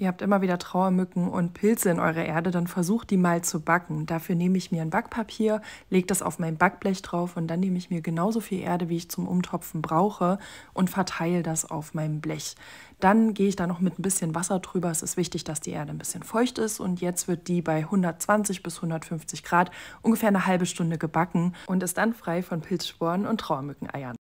Ihr habt immer wieder Trauermücken und Pilze in eurer Erde, dann versucht die mal zu backen. Dafür nehme ich mir ein Backpapier, lege das auf mein Backblech drauf und dann nehme ich mir genauso viel Erde, wie ich zum Umtopfen brauche und verteile das auf meinem Blech. Dann gehe ich da noch mit ein bisschen Wasser drüber. Es ist wichtig, dass die Erde ein bisschen feucht ist und jetzt wird die bei 120 bis 150 Grad ungefähr eine halbe Stunde gebacken und ist dann frei von Pilzsporen und Trauermückeneiern.